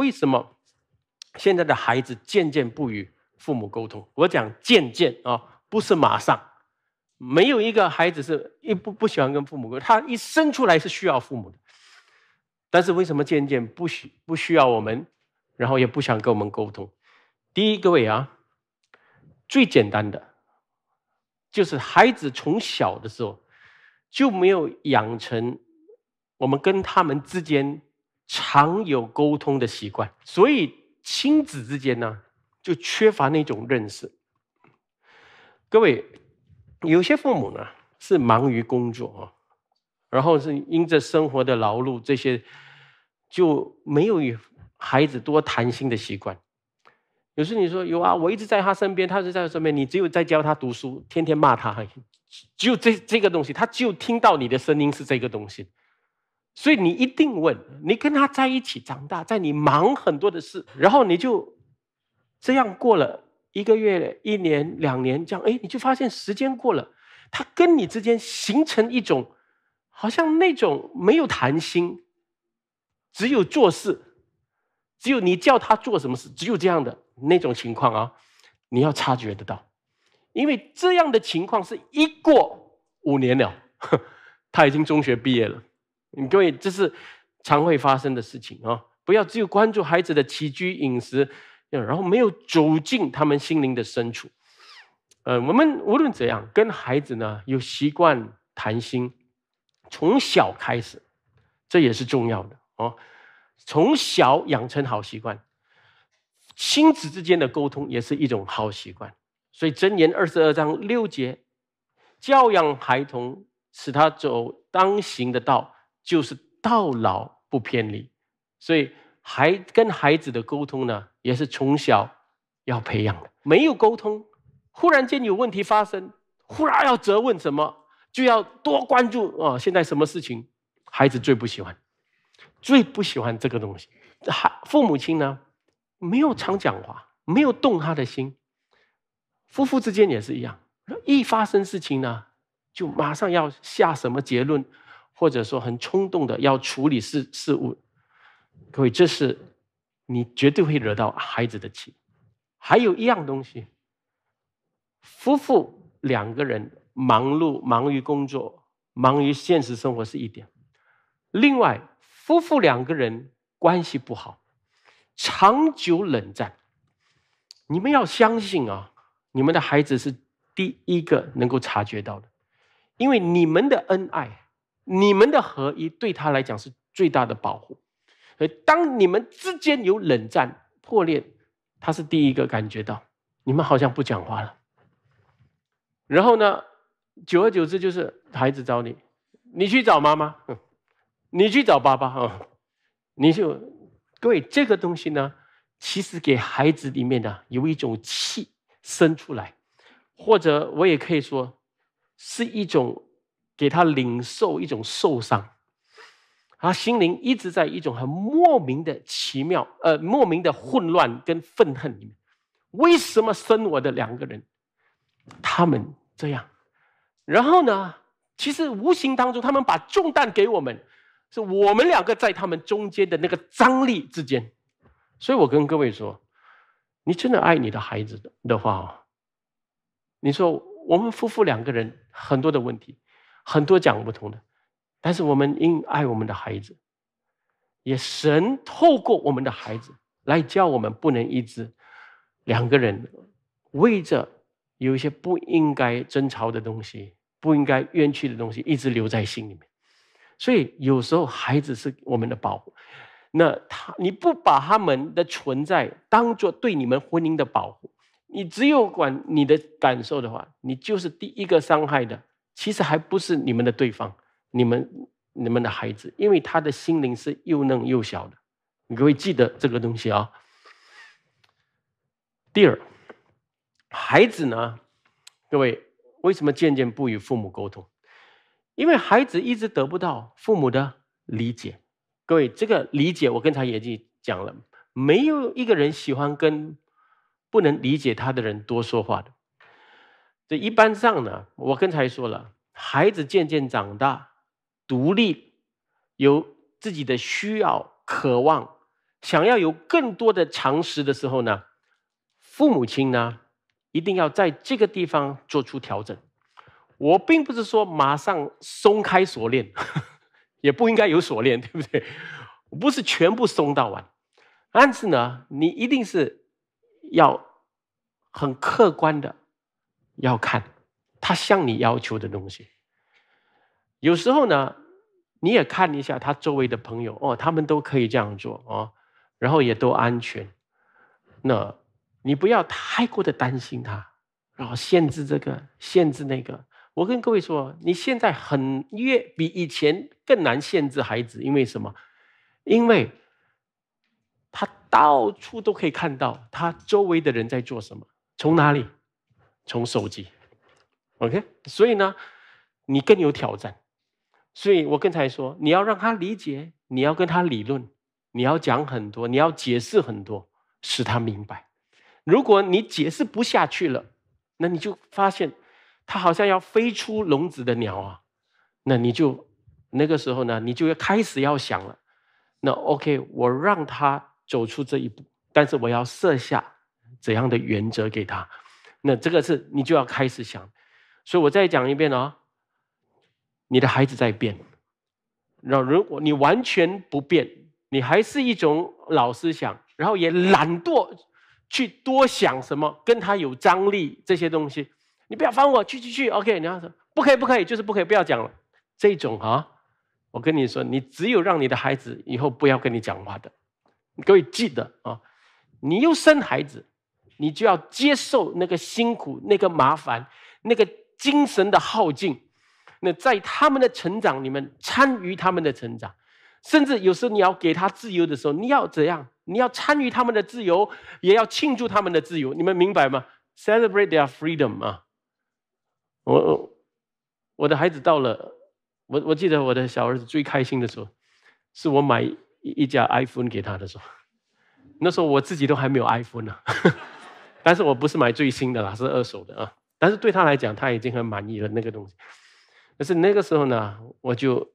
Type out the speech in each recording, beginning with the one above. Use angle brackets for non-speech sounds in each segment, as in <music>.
为什么现在的孩子渐渐不与父母沟通？我讲渐渐啊，不是马上，没有一个孩子是一不不喜欢跟父母沟通，他一生出来是需要父母的。但是为什么渐渐不需不需要我们，然后也不想跟我们沟通？第一，各位啊，最简单的就是孩子从小的时候就没有养成我们跟他们之间。常有沟通的习惯，所以亲子之间呢，就缺乏那种认识。各位，有些父母呢是忙于工作啊，然后是因着生活的劳碌，这些就没有与孩子多谈心的习惯。有时你说有啊，我一直在他身边，他是在身边，你只有在教他读书，天天骂他，只有这这个东西，他只有听到你的声音是这个东西。所以你一定问，你跟他在一起长大，在你忙很多的事，然后你就这样过了一个月、一年、两年，这样哎，你就发现时间过了，他跟你之间形成一种好像那种没有谈心，只有做事，只有你叫他做什么事，只有这样的那种情况啊，你要察觉得到，因为这样的情况是一过五年了，他已经中学毕业了。各位，这是常会发生的事情哦。不要只有关注孩子的起居饮食，然后没有走进他们心灵的深处。呃，我们无论怎样跟孩子呢，有习惯谈心，从小开始，这也是重要的哦。从小养成好习惯，亲子之间的沟通也是一种好习惯。所以《箴言二十二章》六节，教养孩童，使他走当行的道。就是到老不偏离，所以孩跟孩子的沟通呢，也是从小要培养的。没有沟通，忽然间有问题发生，忽然要责问什么，就要多关注。哦，现在什么事情，孩子最不喜欢，最不喜欢这个东西。孩父母亲呢，没有常讲话，没有动他的心。夫妇之间也是一样，一发生事情呢，就马上要下什么结论。或者说很冲动的要处理事事物，各位，这是你绝对会惹到孩子的气。还有一样东西，夫妇两个人忙碌、忙于工作、忙于现实生活是一点。另外，夫妇两个人关系不好，长久冷战，你们要相信啊，你们的孩子是第一个能够察觉到的，因为你们的恩爱。你们的合一对他来讲是最大的保护，所以当你们之间有冷战破裂，他是第一个感觉到你们好像不讲话了。然后呢，久而久之就是孩子找你，你去找妈妈，你去找爸爸啊，你就各位这个东西呢，其实给孩子里面的有一种气生出来，或者我也可以说是一种。给他领受一种受伤，他心灵一直在一种很莫名的奇妙，呃，莫名的混乱跟愤恨里面。为什么生我的两个人，他们这样？然后呢？其实无形当中，他们把重担给我们，是我们两个在他们中间的那个张力之间。所以我跟各位说，你真的爱你的孩子的话，你说我们夫妇两个人很多的问题。很多讲不通的，但是我们应爱我们的孩子，也神透过我们的孩子来教我们不能一直两个人为着有一些不应该争吵的东西、不应该冤屈的东西一直留在心里面。所以有时候孩子是我们的保护，那他你不把他们的存在当做对你们婚姻的保护，你只有管你的感受的话，你就是第一个伤害的。其实还不是你们的对方，你们你们的孩子，因为他的心灵是又嫩又小的。你各位记得这个东西啊。第二，孩子呢，各位为什么渐渐不与父母沟通？因为孩子一直得不到父母的理解。各位，这个理解我刚才也去讲了，没有一个人喜欢跟不能理解他的人多说话的。这一般上呢，我刚才说了，孩子渐渐长大，独立，有自己的需要、渴望，想要有更多的常识的时候呢，父母亲呢，一定要在这个地方做出调整。我并不是说马上松开锁链，<laughs> 也不应该有锁链，对不对？不是全部松到完，但是呢，你一定是要很客观的。要看他向你要求的东西。有时候呢，你也看一下他周围的朋友哦，他们都可以这样做哦，然后也都安全。那，你不要太过的担心他，然后限制这个，限制那个。我跟各位说，你现在很越比以前更难限制孩子，因为什么？因为，他到处都可以看到他周围的人在做什么，从哪里。从手机，OK，所以呢，你更有挑战。所以我刚才说，你要让他理解，你要跟他理论，你要讲很多，你要解释很多，使他明白。如果你解释不下去了，那你就发现他好像要飞出笼子的鸟啊。那你就那个时候呢，你就要开始要想了。那 OK，我让他走出这一步，但是我要设下怎样的原则给他？那这个是，你就要开始想，所以我再讲一遍哦，你的孩子在变，那如果你完全不变，你还是一种老思想，然后也懒惰，去多想什么跟他有张力这些东西，你不要烦我，去去去，OK，你要说不可以不可以，就是不可以，不要讲了，这种啊，我跟你说，你只有让你的孩子以后不要跟你讲话的，各位记得啊，你又生孩子。你就要接受那个辛苦、那个麻烦、那个精神的耗尽。那在他们的成长，你们参与他们的成长，甚至有时候你要给他自由的时候，你要怎样？你要参与他们的自由，也要庆祝他们的自由。你们明白吗？Celebrate their freedom 啊！我我的孩子到了，我我记得我的小儿子最开心的时候，是我买一架 iPhone 给他的时候。那时候我自己都还没有 iPhone 呢。但是我不是买最新的啦，是二手的啊。但是对他来讲，他已经很满意了那个东西。但是那个时候呢，我就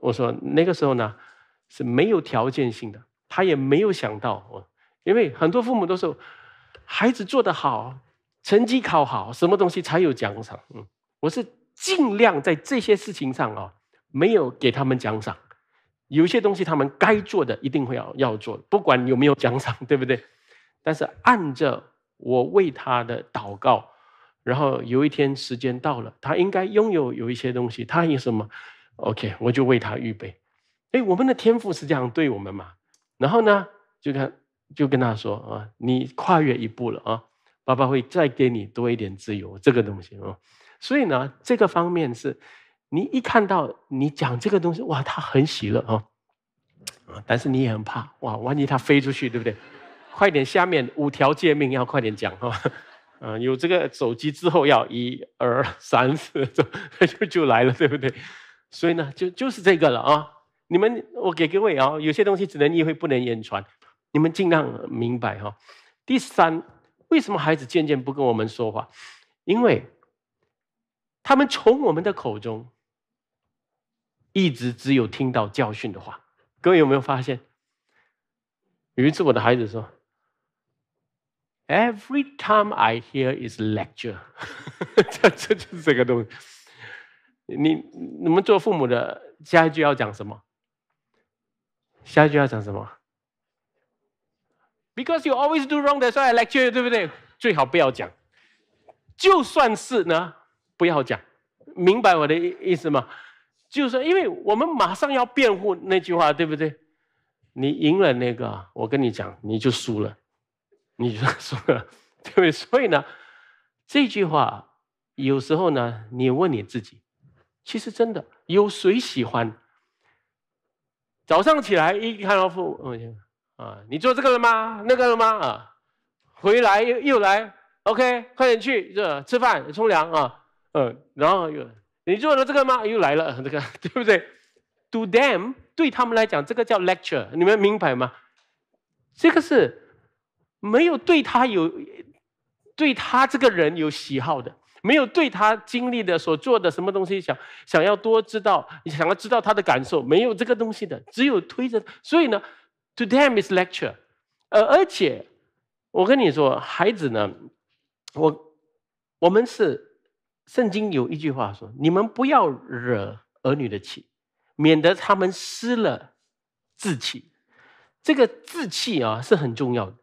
我说那个时候呢是没有条件性的，他也没有想到我，因为很多父母都说，孩子做得好，成绩考好，什么东西才有奖赏。嗯，我是尽量在这些事情上哦，没有给他们奖赏。有些东西他们该做的一定会要要做，不管有没有奖赏，对不对？但是按着我为他的祷告，然后有一天时间到了，他应该拥有有一些东西。他有什么？OK，我就为他预备。哎，我们的天赋是这样对我们嘛？然后呢，就跟就跟他说啊，你跨越一步了啊，爸爸会再给你多一点自由。这个东西啊。所以呢，这个方面是，你一看到你讲这个东西哇，他很喜乐啊，啊，但是你也很怕哇，万一他飞出去，对不对？快点！下面五条诫命要快点讲哈，<laughs> 嗯，有这个手机之后，要一、二、三、四，就 <laughs> 就来了，对不对？所以呢，就就是这个了啊！你们，我给各位啊，有些东西只能意会，不能言传，你们尽量明白哈。第三，为什么孩子渐渐不跟我们说话？因为他们从我们的口中，一直只有听到教训的话。各位有没有发现？有一次，我的孩子说。Every time I hear is lecture，<laughs> 这这就是这个东西。你你们做父母的，下一句要讲什么？下一句要讲什么？Because you always do wrong, that's why I lecture, 对不对？最好不要讲，就算是呢，不要讲，明白我的意意思吗？就是因为我们马上要辩护那句话，对不对？你赢了那个，我跟你讲，你就输了。你说说，<laughs> 对不对？所以呢，这句话有时候呢，你问你自己，其实真的有谁喜欢？早上起来一看到父，母啊，你做这个了吗？那个了吗？啊，回来又又来，OK，快点去这吃饭、冲凉啊，嗯，然后又你做了这个吗？又来了这个，<laughs> 对不对 t o them，对他们来讲，这个叫 lecture，你们明白吗？这个是。没有对他有对他这个人有喜好的，没有对他经历的所做的什么东西想想要多知道，你想要知道他的感受，没有这个东西的，只有推着。所以呢，to them is lecture。呃，而且我跟你说，孩子呢，我我们是圣经有一句话说：你们不要惹儿女的气，免得他们失了志气。这个志气啊是很重要的。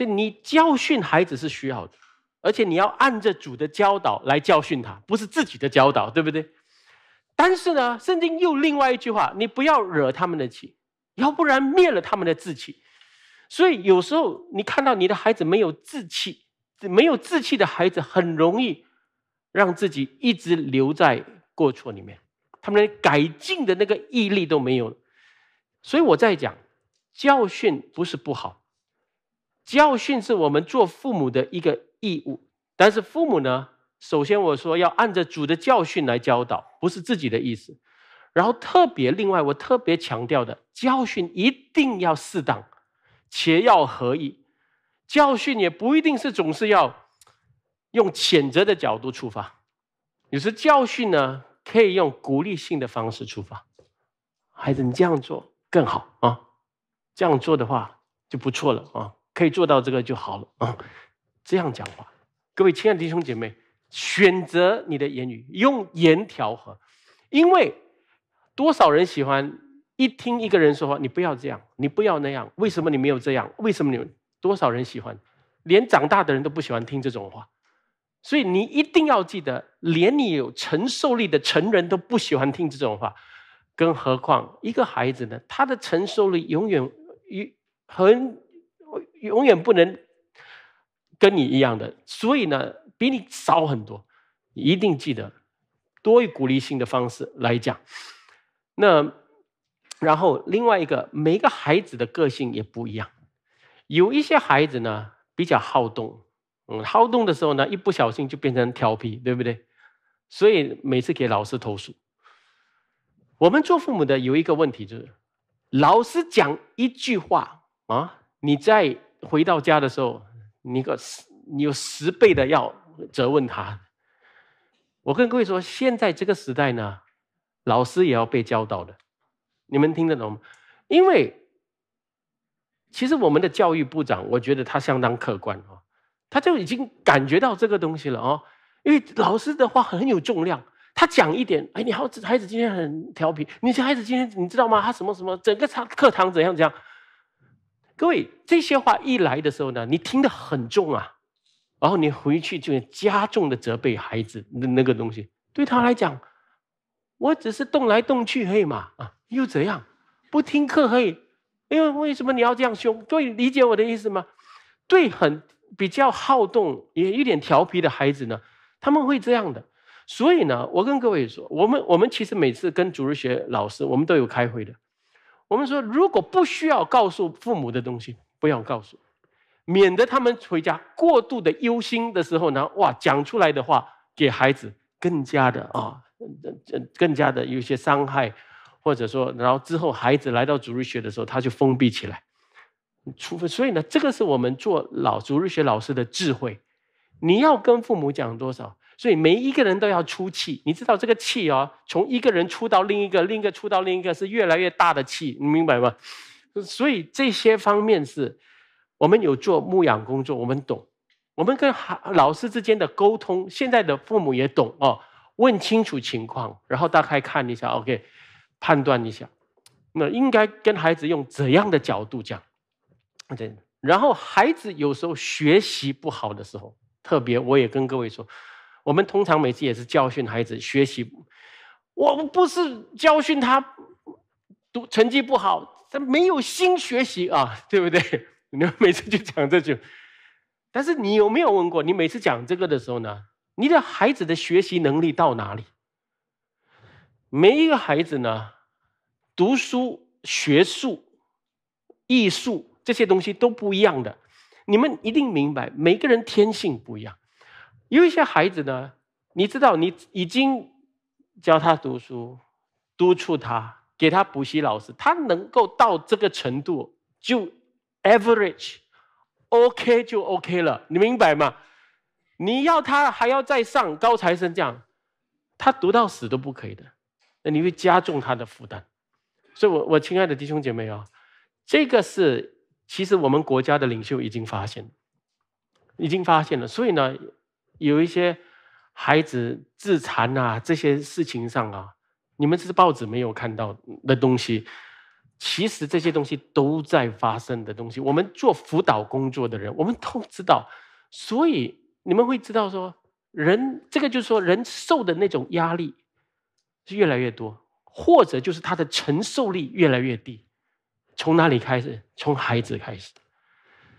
就你教训孩子是需要的，而且你要按着主的教导来教训他，不是自己的教导，对不对？但是呢，圣经又另外一句话：你不要惹他们的气，要不然灭了他们的志气。所以有时候你看到你的孩子没有志气，没有志气的孩子很容易让自己一直留在过错里面，他们连改进的那个毅力都没有。所以我在讲，教训不是不好。教训是我们做父母的一个义务，但是父母呢，首先我说要按着主的教训来教导，不是自己的意思。然后特别另外，我特别强调的，教训一定要适当，且要合意。教训也不一定是总是要用谴责的角度出发，有时教训呢可以用鼓励性的方式出发。孩子，你这样做更好啊，这样做的话就不错了啊。可以做到这个就好了啊！这样讲话，各位亲爱的弟兄姐妹，选择你的言语，用言调和，因为多少人喜欢一听一个人说话，你不要这样，你不要那样，为什么你没有这样？为什么你？多少人喜欢？连长大的人都不喜欢听这种话，所以你一定要记得，连你有承受力的成人都不喜欢听这种话，更何况一个孩子呢？他的承受力永远与很。永远不能跟你一样的，所以呢，比你少很多。一定记得，多以鼓励性的方式来讲。那，然后另外一个，每个孩子的个性也不一样。有一些孩子呢比较好动，嗯，好动的时候呢，一不小心就变成调皮，对不对？所以每次给老师投诉。我们做父母的有一个问题就是，老师讲一句话啊，你在。回到家的时候，你个十，你有十倍的要责问他。我跟各位说，现在这个时代呢，老师也要被教导的。你们听得懂吗？因为其实我们的教育部长，我觉得他相当客观哦，他就已经感觉到这个东西了哦。因为老师的话很有重量，他讲一点，哎，你好，孩子今天很调皮，你这孩子今天，你知道吗？他什么什么，整个他课堂怎样怎样。各位，这些话一来的时候呢，你听得很重啊，然后你回去就加重的责备孩子，那那个东西对他来讲，我只是动来动去可以吗？啊，又怎样？不听课可以？因为为什么你要这样凶？各位理解我的意思吗？对，很比较好动也有点调皮的孩子呢，他们会这样的。所以呢，我跟各位说，我们我们其实每次跟主日学老师，我们都有开会的。我们说，如果不需要告诉父母的东西，不要告诉，免得他们回家过度的忧心的时候呢，哇，讲出来的话给孩子更加的啊，更加的有些伤害，或者说，然后之后孩子来到主日学的时候，他就封闭起来。除非，所以呢，这个是我们做老主日学老师的智慧。你要跟父母讲多少？所以每一个人都要出气，你知道这个气哦，从一个人出到另一个，另一个出到另一个是越来越大的气，你明白吗？所以这些方面是我们有做牧养工作，我们懂，我们跟孩老师之间的沟通，现在的父母也懂哦，问清楚情况，然后大概看一下，OK，判断一下，那应该跟孩子用怎样的角度讲？对。然后孩子有时候学习不好的时候，特别我也跟各位说。我们通常每次也是教训孩子学习，我们不是教训他读成绩不好，他没有心学习啊，对不对？<laughs> 你们每次就讲这句，但是你有没有问过？你每次讲这个的时候呢，你的孩子的学习能力到哪里？每一个孩子呢，读书、学术、艺术这些东西都不一样的，你们一定明白，每个人天性不一样。有一些孩子呢，你知道，你已经教他读书，督促他，给他补习老师，他能够到这个程度就 average OK 就 OK 了，你明白吗？你要他还要再上高材生这样，他读到死都不可以的，那你会加重他的负担。所以，我我亲爱的弟兄姐妹啊，这个是其实我们国家的领袖已经发现已经发现了，所以呢。有一些孩子自残啊，这些事情上啊，你们是报纸没有看到的东西，其实这些东西都在发生的东西。我们做辅导工作的人，我们都知道，所以你们会知道说，人这个就是说，人受的那种压力是越来越多，或者就是他的承受力越来越低。从哪里开始？从孩子开始。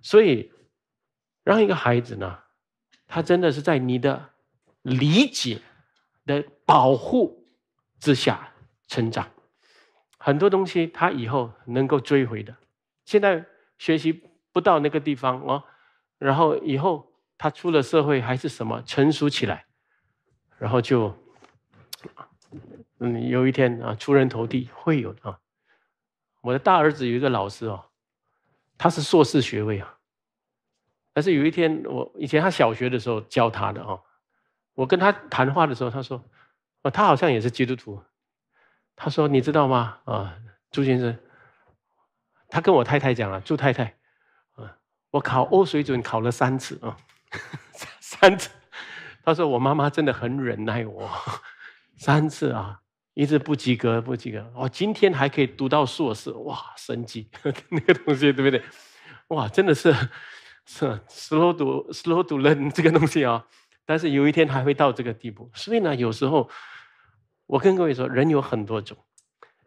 所以让一个孩子呢？他真的是在你的理解的保护之下成长，很多东西他以后能够追回的，现在学习不到那个地方哦，然后以后他出了社会还是什么成熟起来，然后就嗯有一天啊出人头地会有的啊。我的大儿子有一个老师哦，他是硕士学位啊。但是有一天，我以前他小学的时候教他的哦，我跟他谈话的时候，他说：“哦，他好像也是基督徒。”他说：“你知道吗？啊，朱先生，他跟我太太讲了，朱太太，啊，我考欧水准考了三次啊，三 <laughs> 次。”他说：“我妈妈真的很忍耐我，<laughs> 三次啊，一直不及格，不及格。哦，今天还可以读到硕士，哇，神奇 <laughs> 那个东西，对不对？哇，真的是。”是 s l o w to slow to learn <laughs> 这个东西啊，但是有一天还会到这个地步。所以呢，有时候我跟各位说，人有很多种，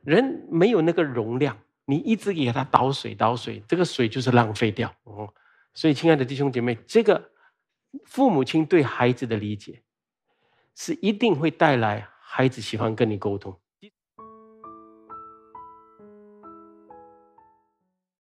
人没有那个容量，你一直给他倒水倒水，这个水就是浪费掉哦。所以，亲爱的弟兄姐妹，这个父母亲对孩子的理解，是一定会带来孩子喜欢跟你沟通。